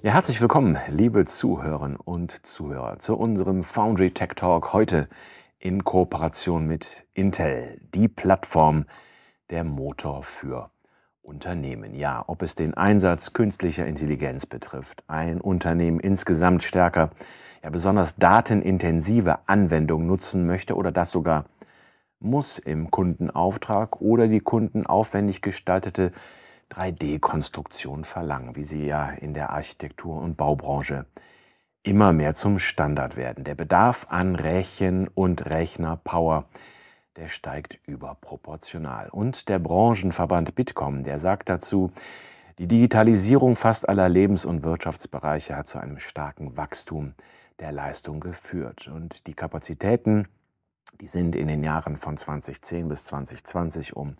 Ja, herzlich willkommen, liebe Zuhörerinnen und Zuhörer, zu unserem Foundry Tech Talk heute in Kooperation mit Intel, die Plattform, der Motor für Unternehmen. Ja, ob es den Einsatz künstlicher Intelligenz betrifft, ein Unternehmen insgesamt stärker, ja besonders datenintensive Anwendungen nutzen möchte oder das sogar muss im Kundenauftrag oder die kundenaufwendig gestaltete 3D-Konstruktion verlangen, wie sie ja in der Architektur- und Baubranche immer mehr zum Standard werden. Der Bedarf an Rechen- und Rechnerpower, der steigt überproportional. Und der Branchenverband Bitkom, der sagt dazu, die Digitalisierung fast aller Lebens- und Wirtschaftsbereiche hat zu einem starken Wachstum der Leistung geführt. Und die Kapazitäten, die sind in den Jahren von 2010 bis 2020 um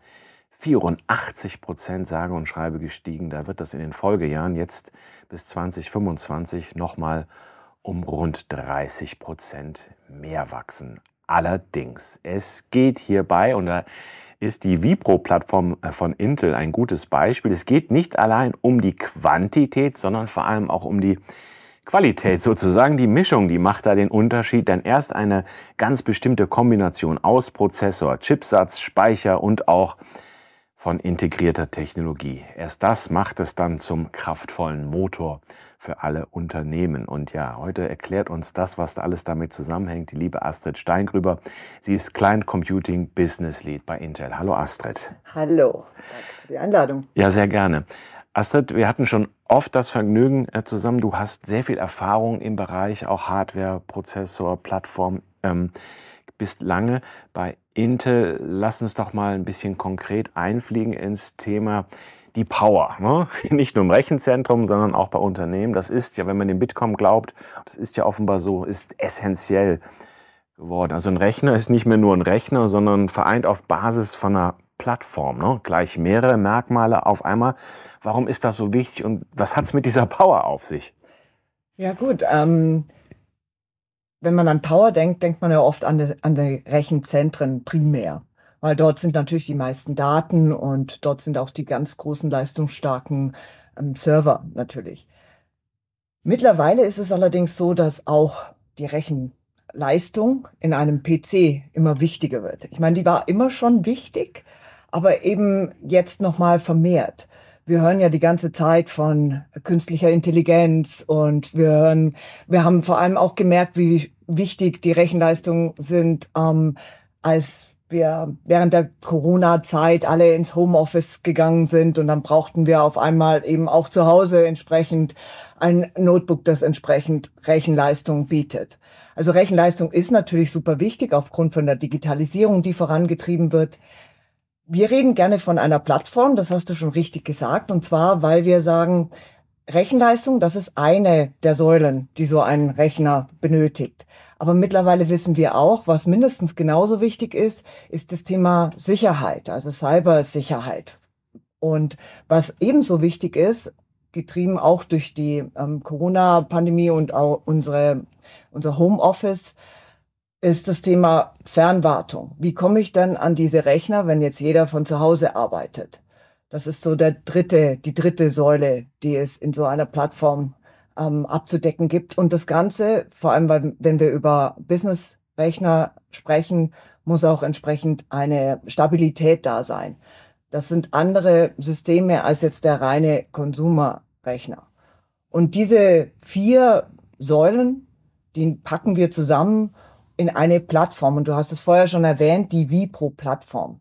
84 Prozent sage und schreibe gestiegen. Da wird das in den Folgejahren jetzt bis 2025 nochmal um rund 30 Prozent mehr wachsen. Allerdings, es geht hierbei, und da ist die Vipro-Plattform äh, von Intel ein gutes Beispiel. Es geht nicht allein um die Quantität, sondern vor allem auch um die Qualität sozusagen, die Mischung, die macht da den Unterschied, denn erst eine ganz bestimmte Kombination aus Prozessor, Chipsatz, Speicher und auch von integrierter Technologie. Erst das macht es dann zum kraftvollen Motor für alle Unternehmen. Und ja, heute erklärt uns das, was da alles damit zusammenhängt, die liebe Astrid Steingrüber. Sie ist Client Computing Business Lead bei Intel. Hallo Astrid. Hallo, danke für die Einladung. Ja, sehr gerne. Astrid, wir hatten schon oft das Vergnügen äh, zusammen. Du hast sehr viel Erfahrung im Bereich auch Hardware, Prozessor, Plattform. Ähm, bist lange bei Intel, lass uns doch mal ein bisschen konkret einfliegen ins Thema die Power. Ne? Nicht nur im Rechenzentrum, sondern auch bei Unternehmen. Das ist ja, wenn man dem Bitkom glaubt, das ist ja offenbar so, ist essentiell geworden. Also ein Rechner ist nicht mehr nur ein Rechner, sondern vereint auf Basis von einer Plattform. Ne? Gleich mehrere Merkmale auf einmal. Warum ist das so wichtig und was hat es mit dieser Power auf sich? Ja gut, ähm, wenn man an Power denkt, denkt man ja oft an die, an die Rechenzentren primär, weil dort sind natürlich die meisten Daten und dort sind auch die ganz großen leistungsstarken ähm, Server natürlich. Mittlerweile ist es allerdings so, dass auch die Rechenleistung in einem PC immer wichtiger wird. Ich meine, die war immer schon wichtig, aber eben jetzt nochmal vermehrt wir hören ja die ganze Zeit von künstlicher Intelligenz und wir hören, wir haben vor allem auch gemerkt, wie wichtig die Rechenleistungen sind, ähm, als wir während der Corona-Zeit alle ins Homeoffice gegangen sind und dann brauchten wir auf einmal eben auch zu Hause entsprechend ein Notebook, das entsprechend Rechenleistung bietet. Also Rechenleistung ist natürlich super wichtig aufgrund von der Digitalisierung, die vorangetrieben wird. Wir reden gerne von einer Plattform, das hast du schon richtig gesagt, und zwar, weil wir sagen, Rechenleistung, das ist eine der Säulen, die so ein Rechner benötigt. Aber mittlerweile wissen wir auch, was mindestens genauso wichtig ist, ist das Thema Sicherheit, also Cybersicherheit. Und was ebenso wichtig ist, getrieben auch durch die ähm, Corona-Pandemie und auch unsere, unser Homeoffice, ist das Thema Fernwartung. Wie komme ich dann an diese Rechner, wenn jetzt jeder von zu Hause arbeitet? Das ist so der dritte, die dritte Säule, die es in so einer Plattform ähm, abzudecken gibt. Und das Ganze, vor allem, weil, wenn wir über Business-Rechner sprechen, muss auch entsprechend eine Stabilität da sein. Das sind andere Systeme als jetzt der reine Konsumerrechner. Und diese vier Säulen, die packen wir zusammen in eine Plattform. Und du hast es vorher schon erwähnt, die Vipro-Plattform.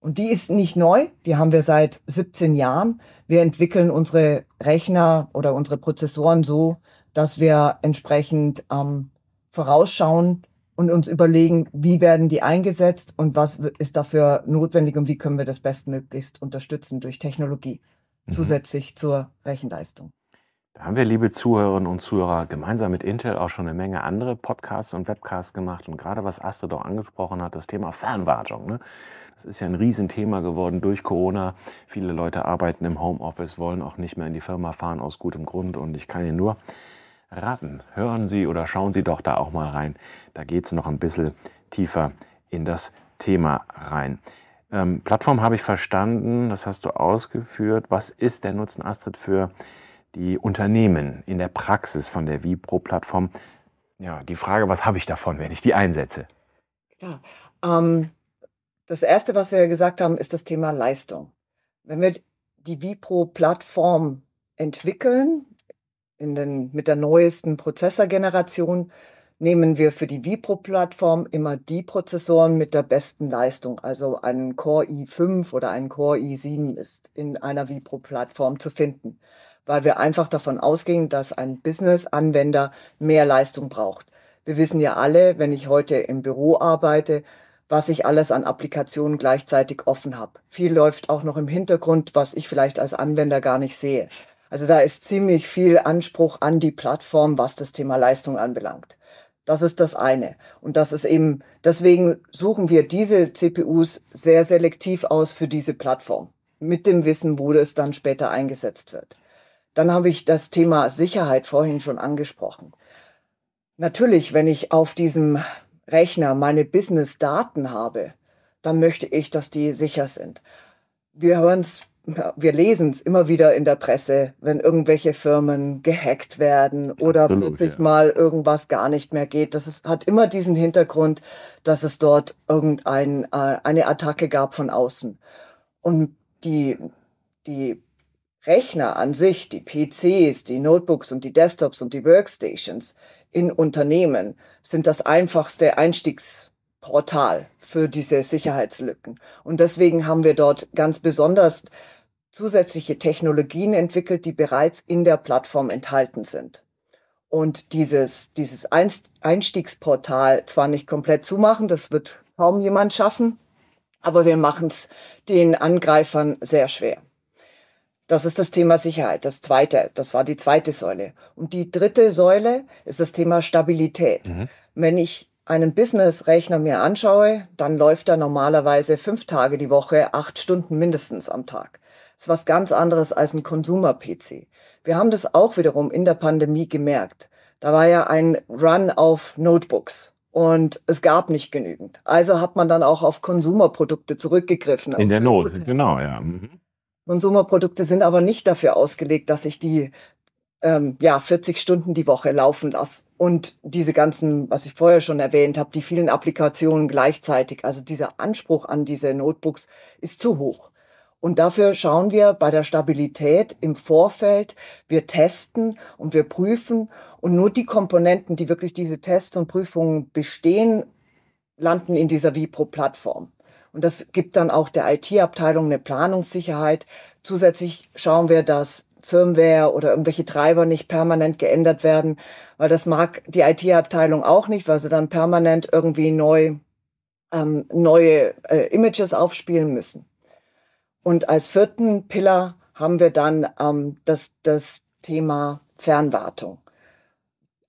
Und die ist nicht neu, die haben wir seit 17 Jahren. Wir entwickeln unsere Rechner oder unsere Prozessoren so, dass wir entsprechend ähm, vorausschauen und uns überlegen, wie werden die eingesetzt und was ist dafür notwendig und wie können wir das bestmöglichst unterstützen durch Technologie mhm. zusätzlich zur Rechenleistung. Da haben wir, liebe Zuhörerinnen und Zuhörer, gemeinsam mit Intel auch schon eine Menge andere Podcasts und Webcasts gemacht. Und gerade was Astrid auch angesprochen hat, das Thema Fernwartung. Ne? Das ist ja ein Riesenthema geworden durch Corona. Viele Leute arbeiten im Homeoffice, wollen auch nicht mehr in die Firma fahren aus gutem Grund. Und ich kann Ihnen nur raten, hören Sie oder schauen Sie doch da auch mal rein. Da geht es noch ein bisschen tiefer in das Thema rein. Ähm, Plattform habe ich verstanden, das hast du ausgeführt. Was ist der Nutzen, Astrid, für die Unternehmen in der Praxis von der Vibro-Plattform. Ja, die Frage, was habe ich davon, wenn ich die einsetze? Ja, ähm, das Erste, was wir gesagt haben, ist das Thema Leistung. Wenn wir die Vipro-Plattform entwickeln, in den, mit der neuesten Prozessorgeneration, nehmen wir für die Vipro-Plattform immer die Prozessoren mit der besten Leistung. Also ein Core i5 oder ein Core i7 ist in einer Vipro-Plattform zu finden weil wir einfach davon ausgehen, dass ein Business-Anwender mehr Leistung braucht. Wir wissen ja alle, wenn ich heute im Büro arbeite, was ich alles an Applikationen gleichzeitig offen habe. Viel läuft auch noch im Hintergrund, was ich vielleicht als Anwender gar nicht sehe. Also da ist ziemlich viel Anspruch an die Plattform, was das Thema Leistung anbelangt. Das ist das eine. Und das ist eben, deswegen suchen wir diese CPUs sehr selektiv aus für diese Plattform. Mit dem Wissen, wo es dann später eingesetzt wird. Dann habe ich das Thema Sicherheit vorhin schon angesprochen. Natürlich, wenn ich auf diesem Rechner meine Business-Daten habe, dann möchte ich, dass die sicher sind. Wir hören es, wir lesen es immer wieder in der Presse, wenn irgendwelche Firmen gehackt werden oder Absolut, plötzlich ja. mal irgendwas gar nicht mehr geht. Das ist, hat immer diesen Hintergrund, dass es dort irgendeine äh, Attacke gab von außen. Und die, die Rechner an sich, die PCs, die Notebooks und die Desktops und die Workstations in Unternehmen sind das einfachste Einstiegsportal für diese Sicherheitslücken. Und deswegen haben wir dort ganz besonders zusätzliche Technologien entwickelt, die bereits in der Plattform enthalten sind. Und dieses, dieses Einstiegsportal zwar nicht komplett zumachen, das wird kaum jemand schaffen, aber wir machen es den Angreifern sehr schwer. Das ist das Thema Sicherheit. Das zweite, das war die zweite Säule. Und die dritte Säule ist das Thema Stabilität. Mhm. Wenn ich einen Business-Rechner mir anschaue, dann läuft er normalerweise fünf Tage die Woche, acht Stunden mindestens am Tag. Das ist was ganz anderes als ein Consumer-PC. Wir haben das auch wiederum in der Pandemie gemerkt. Da war ja ein Run auf Notebooks und es gab nicht genügend. Also hat man dann auch auf Konsumerprodukte zurückgegriffen. In der Not, genau, ja. Mhm. Konsumerprodukte sind aber nicht dafür ausgelegt, dass ich die ähm, ja, 40 Stunden die Woche laufen lasse. Und diese ganzen, was ich vorher schon erwähnt habe, die vielen Applikationen gleichzeitig, also dieser Anspruch an diese Notebooks ist zu hoch. Und dafür schauen wir bei der Stabilität im Vorfeld, wir testen und wir prüfen und nur die Komponenten, die wirklich diese Tests und Prüfungen bestehen, landen in dieser Vipro-Plattform. Und das gibt dann auch der IT-Abteilung eine Planungssicherheit. Zusätzlich schauen wir, dass Firmware oder irgendwelche Treiber nicht permanent geändert werden, weil das mag die IT-Abteilung auch nicht, weil sie dann permanent irgendwie neu, ähm, neue äh, Images aufspielen müssen. Und als vierten Pillar haben wir dann ähm, das, das Thema Fernwartung.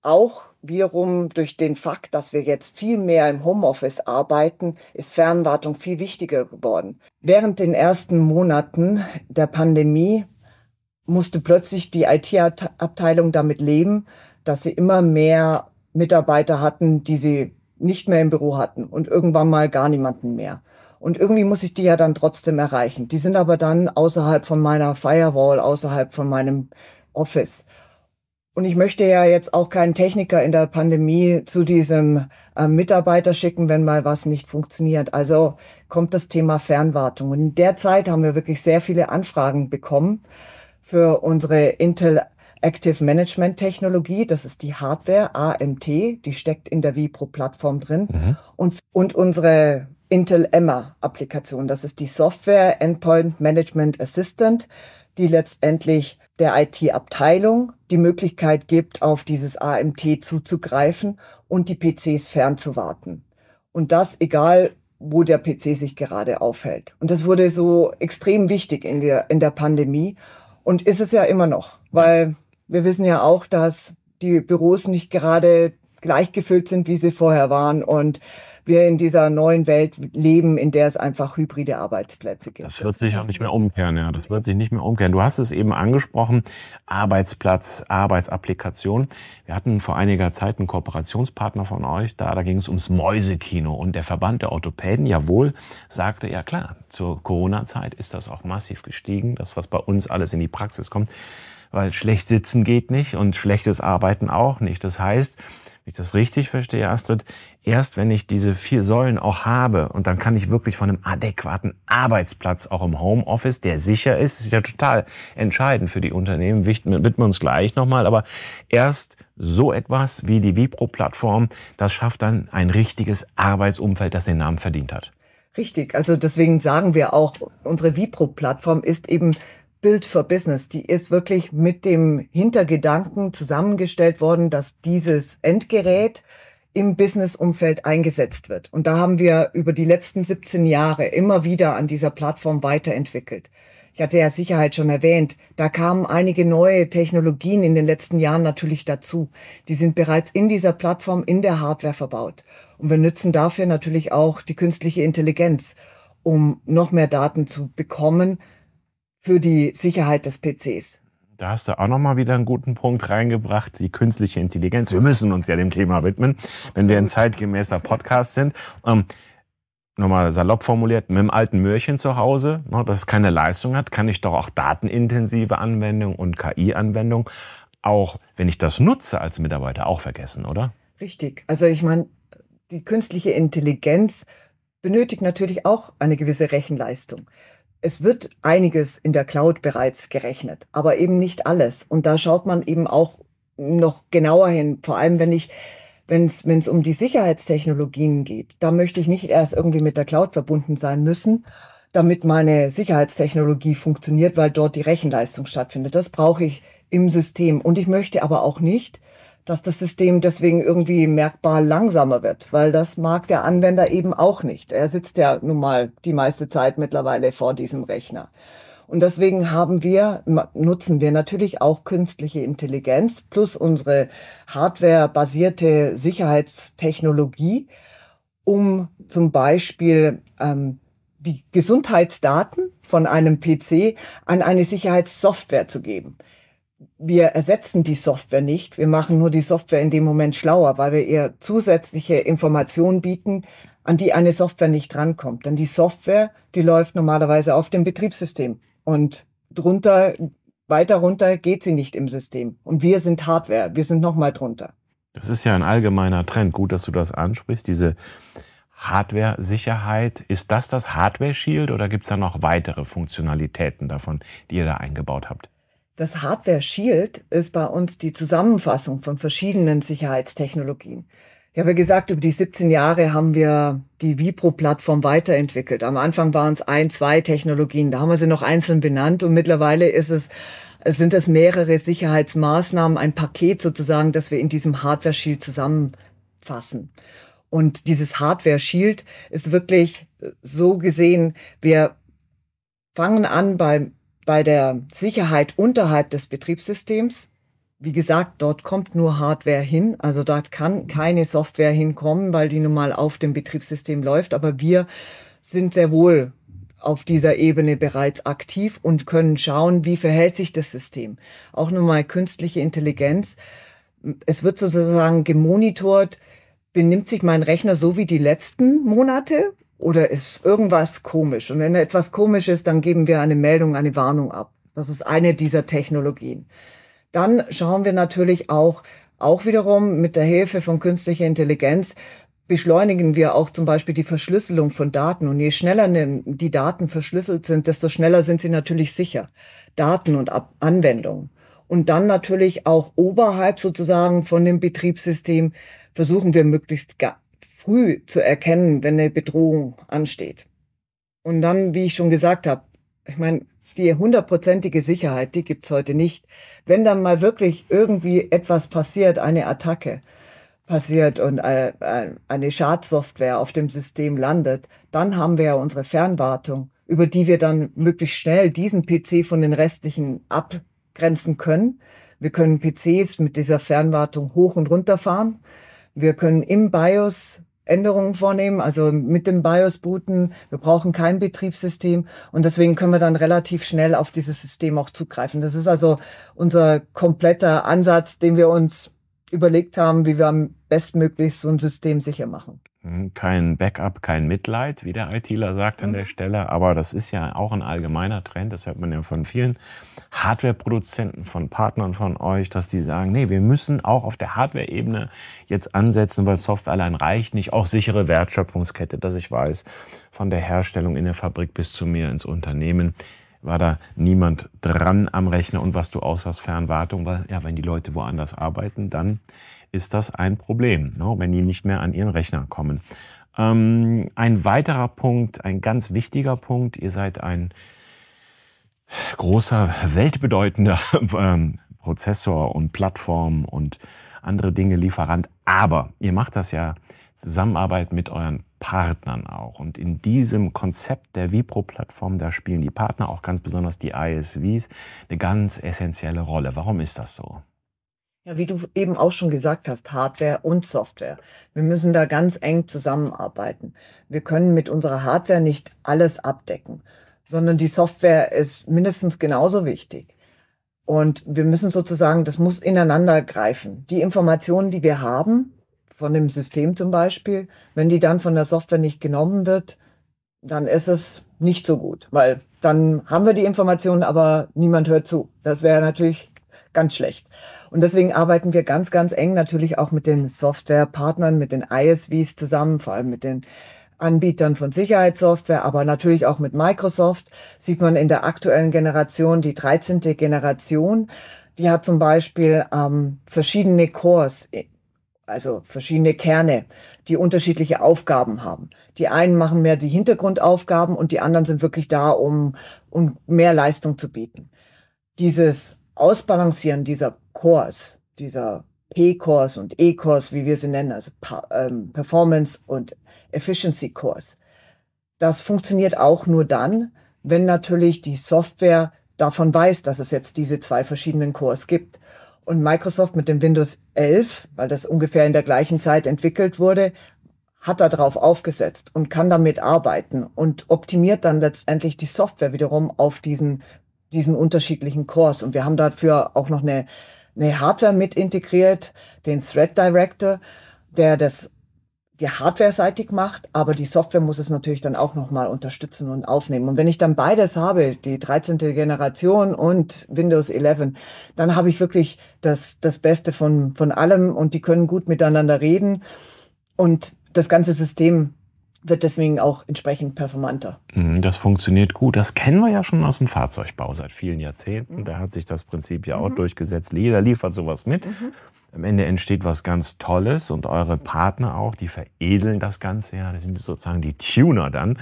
Auch wiederum durch den Fakt, dass wir jetzt viel mehr im Homeoffice arbeiten, ist Fernwartung viel wichtiger geworden. Während den ersten Monaten der Pandemie musste plötzlich die IT-Abteilung damit leben, dass sie immer mehr Mitarbeiter hatten, die sie nicht mehr im Büro hatten und irgendwann mal gar niemanden mehr. Und irgendwie muss ich die ja dann trotzdem erreichen. Die sind aber dann außerhalb von meiner Firewall, außerhalb von meinem Office. Und ich möchte ja jetzt auch keinen Techniker in der Pandemie zu diesem äh, Mitarbeiter schicken, wenn mal was nicht funktioniert. Also kommt das Thema Fernwartung. Und in der Zeit haben wir wirklich sehr viele Anfragen bekommen für unsere Intel Active Management Technologie. Das ist die Hardware AMT, die steckt in der Vipro Plattform drin. Mhm. Und, und unsere Intel Emma Applikation. Das ist die Software Endpoint Management Assistant, die letztendlich der IT-Abteilung die Möglichkeit gibt, auf dieses AMT zuzugreifen und die PCs fernzuwarten. Und das egal, wo der PC sich gerade aufhält. Und das wurde so extrem wichtig in der, in der Pandemie und ist es ja immer noch, weil wir wissen ja auch, dass die Büros nicht gerade gleich gefüllt sind, wie sie vorher waren. Und wir in dieser neuen Welt leben, in der es einfach hybride Arbeitsplätze gibt. Das wird sich auch nicht mehr umkehren, ja. Das wird sich nicht mehr umkehren. Du hast es eben angesprochen, Arbeitsplatz, Arbeitsapplikation. Wir hatten vor einiger Zeit einen Kooperationspartner von euch da, da ging es ums Mäusekino und der Verband der Orthopäden, jawohl, sagte, ja klar, zur Corona-Zeit ist das auch massiv gestiegen, das, was bei uns alles in die Praxis kommt weil schlecht sitzen geht nicht und schlechtes Arbeiten auch nicht. Das heißt, ich das richtig verstehe, Astrid, erst wenn ich diese vier Säulen auch habe und dann kann ich wirklich von einem adäquaten Arbeitsplatz auch im Homeoffice, der sicher ist, ist ja total entscheidend für die Unternehmen, widmen wir uns gleich nochmal, aber erst so etwas wie die Vipro-Plattform, das schafft dann ein richtiges Arbeitsumfeld, das den Namen verdient hat. Richtig, also deswegen sagen wir auch, unsere Vipro-Plattform ist eben Build for Business, die ist wirklich mit dem Hintergedanken zusammengestellt worden, dass dieses Endgerät im Businessumfeld eingesetzt wird. Und da haben wir über die letzten 17 Jahre immer wieder an dieser Plattform weiterentwickelt. Ich hatte ja Sicherheit schon erwähnt, da kamen einige neue Technologien in den letzten Jahren natürlich dazu. Die sind bereits in dieser Plattform in der Hardware verbaut. Und wir nutzen dafür natürlich auch die künstliche Intelligenz, um noch mehr Daten zu bekommen, für die Sicherheit des PCs. Da hast du auch nochmal wieder einen guten Punkt reingebracht, die künstliche Intelligenz. Wir müssen uns ja dem Thema widmen, wenn wir ein zeitgemäßer Podcast sind. Ähm, nochmal salopp formuliert, mit dem alten Möhrchen zu Hause, ne, das keine Leistung hat, kann ich doch auch datenintensive Anwendung und KI-Anwendung auch, wenn ich das nutze als Mitarbeiter, auch vergessen, oder? Richtig. Also ich meine, die künstliche Intelligenz benötigt natürlich auch eine gewisse Rechenleistung es wird einiges in der Cloud bereits gerechnet, aber eben nicht alles. Und da schaut man eben auch noch genauer hin, vor allem wenn ich wenn es um die Sicherheitstechnologien geht, da möchte ich nicht erst irgendwie mit der Cloud verbunden sein müssen, damit meine Sicherheitstechnologie funktioniert, weil dort die Rechenleistung stattfindet. Das brauche ich im System. Und ich möchte aber auch nicht, dass das System deswegen irgendwie merkbar langsamer wird, weil das mag der Anwender eben auch nicht. Er sitzt ja nun mal die meiste Zeit mittlerweile vor diesem Rechner. Und deswegen haben wir, nutzen wir natürlich auch künstliche Intelligenz plus unsere hardwarebasierte Sicherheitstechnologie, um zum Beispiel ähm, die Gesundheitsdaten von einem PC an eine Sicherheitssoftware zu geben wir ersetzen die Software nicht. Wir machen nur die Software in dem Moment schlauer, weil wir ihr zusätzliche Informationen bieten, an die eine Software nicht rankommt. Denn die Software, die läuft normalerweise auf dem Betriebssystem und drunter, weiter runter geht sie nicht im System. Und wir sind Hardware. Wir sind nochmal drunter. Das ist ja ein allgemeiner Trend. Gut, dass du das ansprichst. Diese Hardware-Sicherheit. Ist das das Hardware-Shield oder gibt es da noch weitere Funktionalitäten davon, die ihr da eingebaut habt? Das Hardware Shield ist bei uns die Zusammenfassung von verschiedenen Sicherheitstechnologien. Ich habe ja gesagt, über die 17 Jahre haben wir die Vipro-Plattform weiterentwickelt. Am Anfang waren es ein, zwei Technologien, da haben wir sie noch einzeln benannt und mittlerweile ist es sind das mehrere Sicherheitsmaßnahmen, ein Paket sozusagen, das wir in diesem Hardware Shield zusammenfassen. Und dieses Hardware Shield ist wirklich so gesehen, wir fangen an beim bei der Sicherheit unterhalb des Betriebssystems, wie gesagt, dort kommt nur Hardware hin. Also dort kann keine Software hinkommen, weil die nun mal auf dem Betriebssystem läuft. Aber wir sind sehr wohl auf dieser Ebene bereits aktiv und können schauen, wie verhält sich das System. Auch nun mal künstliche Intelligenz. Es wird sozusagen gemonitort, benimmt sich mein Rechner so wie die letzten Monate oder ist irgendwas komisch. Und wenn etwas komisch ist, dann geben wir eine Meldung, eine Warnung ab. Das ist eine dieser Technologien. Dann schauen wir natürlich auch, auch wiederum mit der Hilfe von künstlicher Intelligenz, beschleunigen wir auch zum Beispiel die Verschlüsselung von Daten. Und je schneller ne, die Daten verschlüsselt sind, desto schneller sind sie natürlich sicher. Daten und Anwendungen. Und dann natürlich auch oberhalb sozusagen von dem Betriebssystem versuchen wir möglichst früh zu erkennen, wenn eine Bedrohung ansteht. Und dann, wie ich schon gesagt habe, ich meine, die hundertprozentige Sicherheit, die gibt es heute nicht. Wenn dann mal wirklich irgendwie etwas passiert, eine Attacke passiert und äh, äh, eine Schadsoftware auf dem System landet, dann haben wir ja unsere Fernwartung, über die wir dann möglichst schnell diesen PC von den restlichen abgrenzen können. Wir können PCs mit dieser Fernwartung hoch und runter fahren. Wir können im BIOS Änderungen vornehmen, also mit dem BIOS booten. Wir brauchen kein Betriebssystem und deswegen können wir dann relativ schnell auf dieses System auch zugreifen. Das ist also unser kompletter Ansatz, den wir uns überlegt haben, wie wir am bestmöglichst so ein System sicher machen. Hm, kein Backup, kein Mitleid, wie der ITler sagt an der mhm. Stelle. Aber das ist ja auch ein allgemeiner Trend. Das hört man ja von vielen Hardware-Produzenten, von Partnern von euch, dass die sagen, nee, wir müssen auch auf der Hardware-Ebene jetzt ansetzen, weil Software allein reicht nicht. Auch sichere Wertschöpfungskette, dass ich weiß, von der Herstellung in der Fabrik bis zu mir ins Unternehmen war da niemand dran am Rechner und was du aussagst, Fernwartung, weil ja, wenn die Leute woanders arbeiten, dann ist das ein Problem, ne, wenn die nicht mehr an ihren Rechner kommen. Ähm, ein weiterer Punkt, ein ganz wichtiger Punkt, ihr seid ein großer, weltbedeutender ähm, Prozessor und Plattform und andere Dinge Lieferant. Aber ihr macht das ja Zusammenarbeit mit euren Partnern auch. Und in diesem Konzept der Vipro-Plattform, da spielen die Partner, auch ganz besonders die ISVs, eine ganz essentielle Rolle. Warum ist das so? Ja, wie du eben auch schon gesagt hast, Hardware und Software. Wir müssen da ganz eng zusammenarbeiten. Wir können mit unserer Hardware nicht alles abdecken, sondern die Software ist mindestens genauso wichtig. Und wir müssen sozusagen, das muss ineinander greifen. Die Informationen, die wir haben, von dem System zum Beispiel, wenn die dann von der Software nicht genommen wird, dann ist es nicht so gut, weil dann haben wir die Informationen, aber niemand hört zu. Das wäre natürlich ganz schlecht. Und deswegen arbeiten wir ganz, ganz eng natürlich auch mit den Softwarepartnern, mit den ISVs zusammen, vor allem mit den Anbietern von Sicherheitssoftware, aber natürlich auch mit Microsoft. Sieht man in der aktuellen Generation, die 13. Generation, die hat zum Beispiel ähm, verschiedene Cores äh, also verschiedene Kerne, die unterschiedliche Aufgaben haben. Die einen machen mehr die Hintergrundaufgaben und die anderen sind wirklich da, um, um mehr Leistung zu bieten. Dieses Ausbalancieren dieser Cores, dieser p cores und e cores wie wir sie nennen, also ähm, Performance und Efficiency Cores, das funktioniert auch nur dann, wenn natürlich die Software davon weiß, dass es jetzt diese zwei verschiedenen Cores gibt. Und Microsoft mit dem Windows 11, weil das ungefähr in der gleichen Zeit entwickelt wurde, hat darauf aufgesetzt und kann damit arbeiten und optimiert dann letztendlich die Software wiederum auf diesen diesen unterschiedlichen Cores. Und wir haben dafür auch noch eine, eine Hardware mit integriert, den Thread Director, der das die Hardware-seitig macht, aber die Software muss es natürlich dann auch nochmal unterstützen und aufnehmen. Und wenn ich dann beides habe, die 13. Generation und Windows 11, dann habe ich wirklich das, das Beste von, von allem und die können gut miteinander reden und das ganze System wird deswegen auch entsprechend performanter. Mhm, das funktioniert gut. Das kennen wir ja schon aus dem Fahrzeugbau seit vielen Jahrzehnten. Mhm. Da hat sich das Prinzip ja auch mhm. durchgesetzt. Jeder liefert sowas mit. Mhm. Am Ende entsteht was ganz Tolles und eure Partner auch, die veredeln das Ganze. Ja, das sind sozusagen die Tuner dann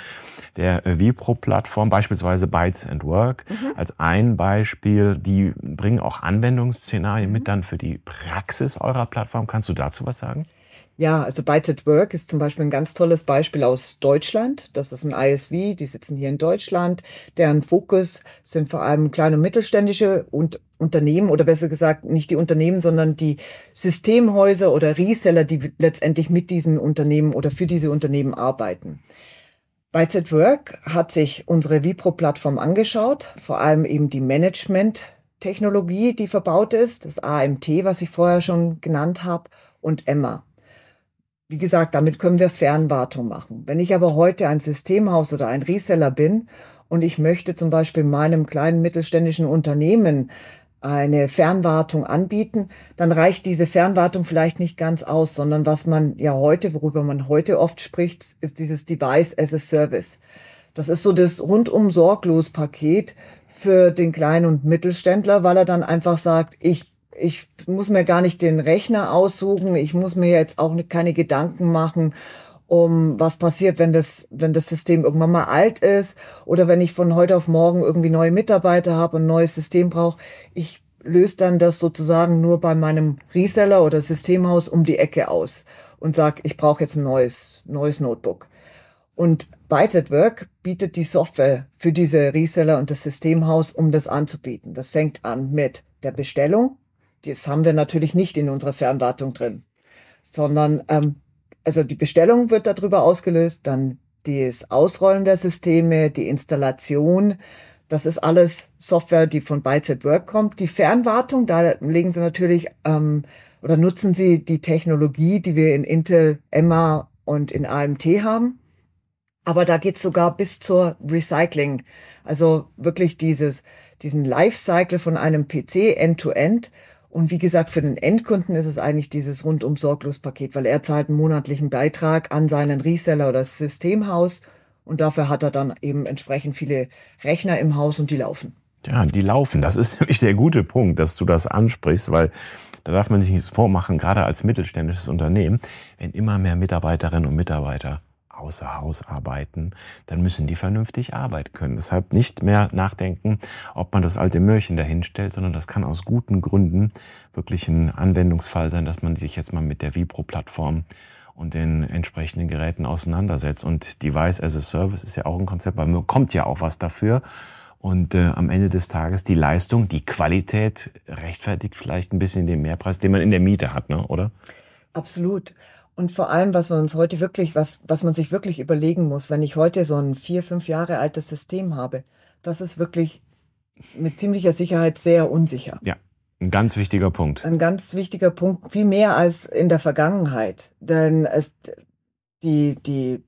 der äh, Vipro-Plattform, beispielsweise Bytes and Work mhm. als ein Beispiel. Die bringen auch Anwendungsszenarien mhm. mit dann für die Praxis eurer Plattform. Kannst du dazu was sagen? Ja, also Bytes at Work ist zum Beispiel ein ganz tolles Beispiel aus Deutschland. Das ist ein ISV, die sitzen hier in Deutschland. Deren Fokus sind vor allem kleine und mittelständische und Unternehmen oder besser gesagt nicht die Unternehmen, sondern die Systemhäuser oder Reseller, die letztendlich mit diesen Unternehmen oder für diese Unternehmen arbeiten. Bytes at Work hat sich unsere Vipro-Plattform angeschaut, vor allem eben die Management-Technologie, die verbaut ist, das AMT, was ich vorher schon genannt habe, und Emma wie gesagt, damit können wir Fernwartung machen. Wenn ich aber heute ein Systemhaus oder ein Reseller bin und ich möchte zum Beispiel meinem kleinen mittelständischen Unternehmen eine Fernwartung anbieten, dann reicht diese Fernwartung vielleicht nicht ganz aus, sondern was man ja heute, worüber man heute oft spricht, ist dieses Device as a Service. Das ist so das rundum sorglos Paket für den kleinen und Mittelständler, weil er dann einfach sagt, ich ich muss mir gar nicht den Rechner aussuchen. Ich muss mir jetzt auch keine Gedanken machen, um was passiert, wenn das, wenn das System irgendwann mal alt ist oder wenn ich von heute auf morgen irgendwie neue Mitarbeiter habe und ein neues System brauche. Ich löse dann das sozusagen nur bei meinem Reseller oder Systemhaus um die Ecke aus und sage, ich brauche jetzt ein neues, neues Notebook. Und Byte at Work bietet die Software für diese Reseller und das Systemhaus, um das anzubieten. Das fängt an mit der Bestellung, das haben wir natürlich nicht in unserer Fernwartung drin, sondern ähm, also die Bestellung wird darüber ausgelöst, dann das Ausrollen der Systeme, die Installation, das ist alles Software, die von Bytes at Work kommt. Die Fernwartung, da legen sie natürlich ähm, oder nutzen sie die Technologie, die wir in Intel, Emma und in AMT haben. Aber da geht es sogar bis zur Recycling. Also wirklich dieses, diesen Lifecycle von einem PC end-to-end. end to end end und wie gesagt, für den Endkunden ist es eigentlich dieses rundum sorglos Paket, weil er zahlt einen monatlichen Beitrag an seinen Reseller oder das Systemhaus und dafür hat er dann eben entsprechend viele Rechner im Haus und die laufen. Ja, die laufen. Das ist nämlich der gute Punkt, dass du das ansprichst, weil da darf man sich nichts vormachen, gerade als mittelständisches Unternehmen, wenn immer mehr Mitarbeiterinnen und Mitarbeiter außer Haus arbeiten, dann müssen die vernünftig arbeiten können. Deshalb nicht mehr nachdenken, ob man das alte Möhrchen dahinstellt, sondern das kann aus guten Gründen wirklich ein Anwendungsfall sein, dass man sich jetzt mal mit der vipro plattform und den entsprechenden Geräten auseinandersetzt. Und Device as a Service ist ja auch ein Konzept, weil man kommt ja auch was dafür. Und äh, am Ende des Tages die Leistung, die Qualität rechtfertigt vielleicht ein bisschen den Mehrpreis, den man in der Miete hat, ne? oder? Absolut. Und vor allem, was man uns heute wirklich, was, was man sich wirklich überlegen muss, wenn ich heute so ein vier, fünf Jahre altes System habe, das ist wirklich mit ziemlicher Sicherheit sehr unsicher. Ja, ein ganz wichtiger Punkt. Ein ganz wichtiger Punkt, viel mehr als in der Vergangenheit. Denn es, die, die,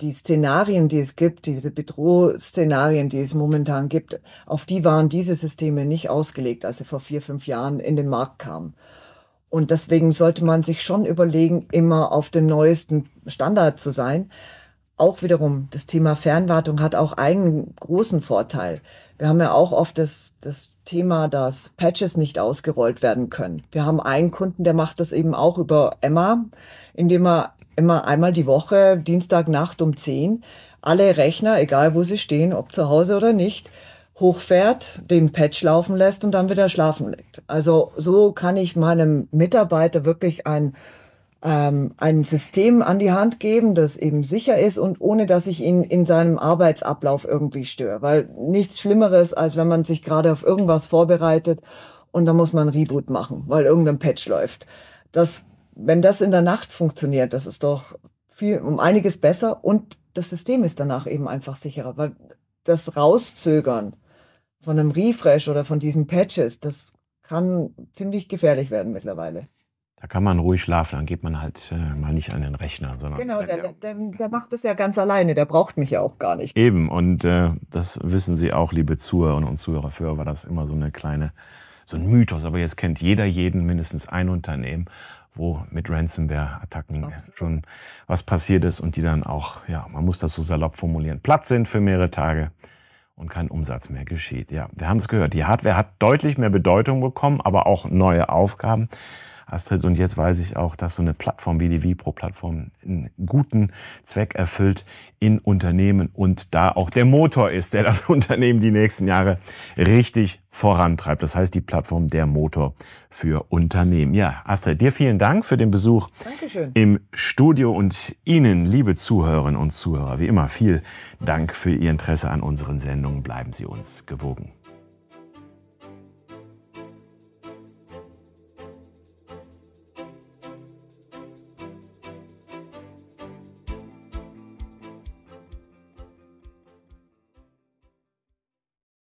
die Szenarien, die es gibt, diese Bedrohszenarien, die es momentan gibt, auf die waren diese Systeme nicht ausgelegt, als sie vor vier, fünf Jahren in den Markt kamen. Und deswegen sollte man sich schon überlegen, immer auf dem neuesten Standard zu sein. Auch wiederum, das Thema Fernwartung hat auch einen großen Vorteil. Wir haben ja auch oft das, das Thema, dass Patches nicht ausgerollt werden können. Wir haben einen Kunden, der macht das eben auch über Emma, indem er immer einmal die Woche, Dienstagnacht um 10, alle Rechner, egal wo sie stehen, ob zu Hause oder nicht, hochfährt, den Patch laufen lässt und dann wieder schlafen legt. Also so kann ich meinem Mitarbeiter wirklich ein, ähm, ein System an die Hand geben, das eben sicher ist und ohne dass ich ihn in seinem Arbeitsablauf irgendwie störe. Weil nichts Schlimmeres, als wenn man sich gerade auf irgendwas vorbereitet und dann muss man einen Reboot machen, weil irgendein Patch läuft. Das, wenn das in der Nacht funktioniert, das ist doch viel, um einiges besser und das System ist danach eben einfach sicherer, weil das Rauszögern von einem Refresh oder von diesen Patches, das kann ziemlich gefährlich werden mittlerweile. Da kann man ruhig schlafen, dann geht man halt äh, mal nicht an den Rechner. Sondern genau, der, der, der, macht das ja ganz alleine, der braucht mich ja auch gar nicht. Eben, und äh, das wissen Sie auch, liebe Zuhörerinnen und Zuhörer, früher war das immer so eine kleine, so ein Mythos, aber jetzt kennt jeder jeden, mindestens ein Unternehmen, wo mit Ransomware-Attacken schon was passiert ist und die dann auch, ja, man muss das so salopp formulieren, platt sind für mehrere Tage und kein Umsatz mehr geschieht. Ja, wir haben es gehört. Die Hardware hat deutlich mehr Bedeutung bekommen, aber auch neue Aufgaben. Astrid. Und jetzt weiß ich auch, dass so eine Plattform wie die Vipro-Plattform einen guten Zweck erfüllt in Unternehmen und da auch der Motor ist, der das Unternehmen die nächsten Jahre richtig vorantreibt. Das heißt, die Plattform der Motor für Unternehmen. Ja, Astrid, dir vielen Dank für den Besuch Dankeschön. im Studio und Ihnen, liebe Zuhörerinnen und Zuhörer, wie immer viel Dank für Ihr Interesse an unseren Sendungen. Bleiben Sie uns gewogen.